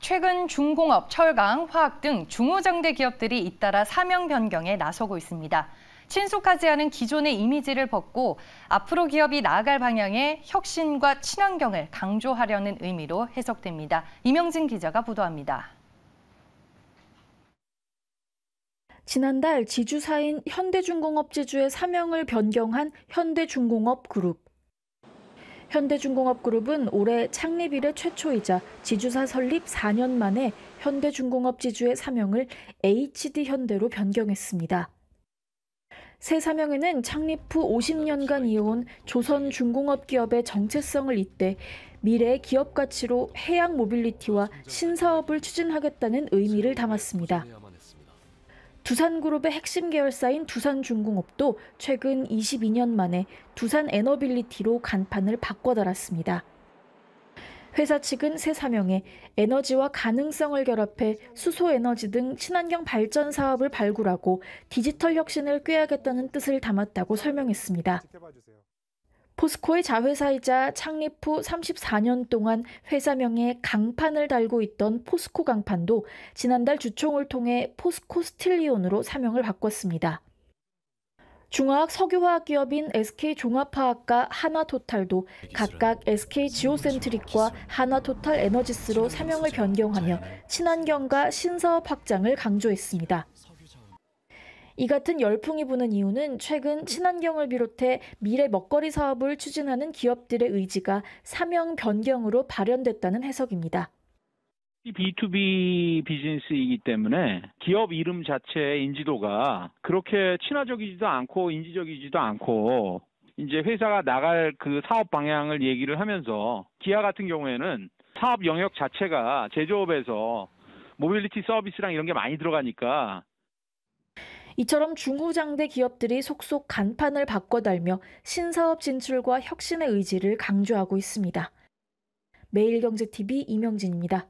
최근 중공업, 철강, 화학 등 중후장대 기업들이 잇따라 사명 변경에 나서고 있습니다. 친숙하지 않은 기존의 이미지를 벗고 앞으로 기업이 나아갈 방향의 혁신과 친환경을 강조하려는 의미로 해석됩니다. 이명진 기자가 보도합니다. 지난달 지주사인 현대중공업 지주의 사명을 변경한 현대중공업 그룹. 현대중공업그룹은 올해 창립 일래 최초이자 지주사 설립 4년 만에 현대중공업 지주의 사명을 HD 현대로 변경했습니다. 새 사명에는 창립 후 50년간 이어온 조선 중공업 기업의 정체성을 잇대 미래 기업 가치로 해양 모빌리티와 신사업을 추진하겠다는 의미를 담았습니다. 두산그룹의 핵심 계열사인 두산중공업도 최근 22년 만에 두산에너빌리티로 간판을 바꿔달았습니다. 회사 측은 새 사명에 에너지와 가능성을 결합해 수소에너지 등 친환경 발전 사업을 발굴하고 디지털 혁신을 꾀하겠다는 뜻을 담았다고 설명했습니다. 포스코의 자회사이자 창립 후 34년 동안 회사명에 강판을 달고 있던 포스코 강판도 지난달 주총을 통해 포스코 스틸리온으로 사명을 바꿨습니다. 중화학 석유화학 기업인 SK 종합화학과 한화토탈도 각각 SK 지오센트릭과 한화토탈 에너지스로 사명을 변경하며 친환경과 신사업 확장을 강조했습니다. 이 같은 열풍이 부는 이유는 최근 친환경을 비롯해 미래 먹거리 사업을 추진하는 기업들의 의지가 사명 변경으로 발현됐다는 해석입니다. B2B 비즈니스이기 때문에 기업 이름 자체의 인지도가 그렇게 친화적이지도 않고 인지적이지도 않고 이제 회사가 나갈 그 사업 방향을 얘기를 하면서 기아 같은 경우에는 사업 영역 자체가 제조업에서 모빌리티 서비스랑 이런 게 많이 들어가니까 이처럼 중후장대 기업들이 속속 간판을 바꿔 달며 신사업 진출과 혁신의 의지를 강조하고 있습니다. 매일경제TV 이명진입니다.